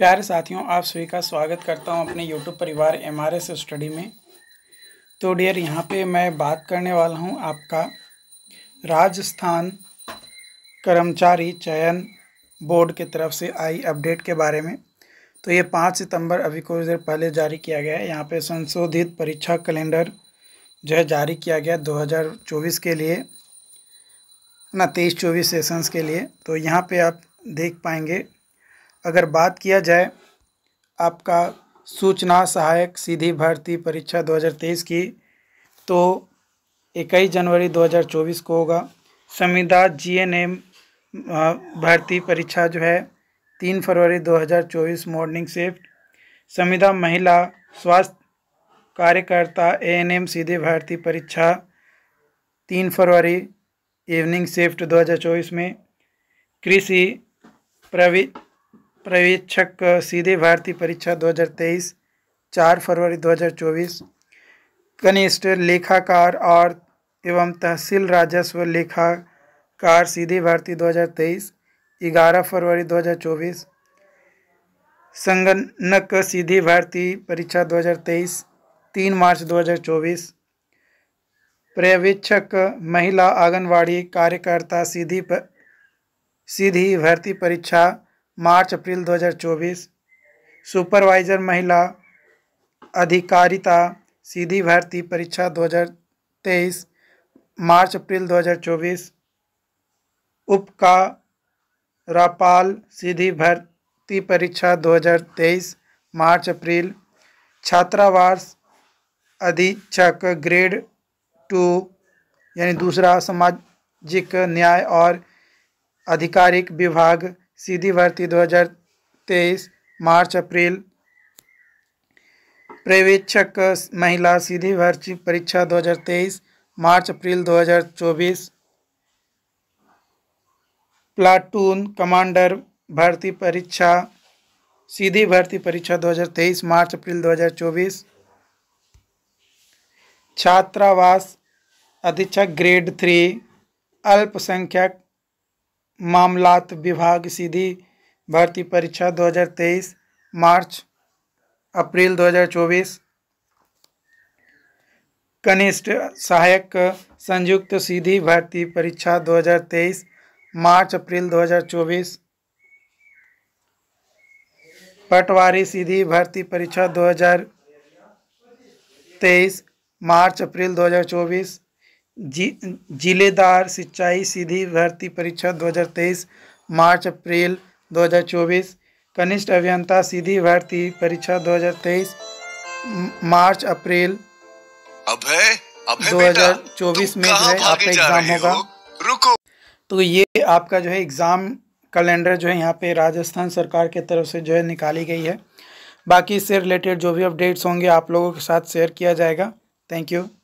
प्यारे साथियों आप सभी का स्वागत करता हूं अपने यूट्यूब परिवार एम आर एस स्टडी में तो डियर यहां पे मैं बात करने वाला हूं आपका राजस्थान कर्मचारी चयन बोर्ड की तरफ से आई अपडेट के बारे में तो ये पाँच सितंबर अभी कुछ देर पहले जारी किया गया है यहाँ पे संशोधित परीक्षा कैलेंडर जो है जारी किया गया 2024 के लिए ना तेईस चौबीस सेशंस के लिए तो यहाँ पर आप देख पाएंगे अगर बात किया जाए आपका सूचना सहायक सीधी भर्ती परीक्षा 2023 की तो इक्कीस जनवरी 2024 को होगा संविदा जीएनएम भर्ती परीक्षा जो है तीन फरवरी 2024 मॉर्निंग शिफ्ट संविदा महिला स्वास्थ्य कार्यकर्ता एएनएम सीधे भर्ती परीक्षा तीन फरवरी इवनिंग शिफ्ट 2024 में कृषि प्रवि प्रवेक्षक सीधे भारतीय परीक्षा 2023 4 फरवरी 2024 कनिष्ठ लेखाकार और एवं तहसील राजस्व लेखाकार सीधे भारती 2023 11 फरवरी 2024 संगणक सीधे भारती परीक्षा 2023 3 मार्च 2024 पर्यवेक्षक महिला आंगनवाड़ी कार्यकर्ता सीधी पर, सीधी भर्ती परीक्षा मार्च अप्रैल 2024 सुपरवाइजर महिला अधिकारिता सीधी भर्ती परीक्षा 2023 मार्च अप्रैल 2024 उपका रापाल सीधी भर्ती परीक्षा 2023 मार्च अप्रैल छात्रावास अधीक्षक ग्रेड टू यानी दूसरा सामाजिक न्याय और आधिकारिक विभाग सीधी भर्ती 2023 मार्च अप्रैल पर्यवेक्षक महिला सीधी भर्ती परीक्षा 2023 मार्च अप्रैल 2024 प्लाटून कमांडर भर्ती परीक्षा सीधी भर्ती परीक्षा 2023 मार्च अप्रैल 2024 छात्रावास अधीक्षक ग्रेड थ्री अल्पसंख्यक मामलात विभाग सीधी भर्ती परीक्षा 2023 मार्च अप्रैल 2024 कनिष्ठ सहायक संयुक्त सीधी भर्ती परीक्षा 2023 मार्च अप्रैल 2024 पटवारी सीधी भर्ती परीक्षा 2023 मार्च अप्रैल 2024 जी जिलेदार सिंचाई सीधी भर्ती परीक्षा 2023 मार्च अप्रैल 2024 कनिष्ठ अभियंता सीधी भर्ती परीक्षा 2023 मार्च अप्रैल दो हज़ार 2024 में जो है आपका एग्जाम होगा रुको तो ये आपका जो है एग्ज़ाम कैलेंडर जो है यहाँ पे राजस्थान सरकार के तरफ से जो है निकाली गई है बाकी इससे रिलेटेड जो भी अपडेट्स होंगे आप लोगों के साथ शेयर किया जाएगा थैंक यू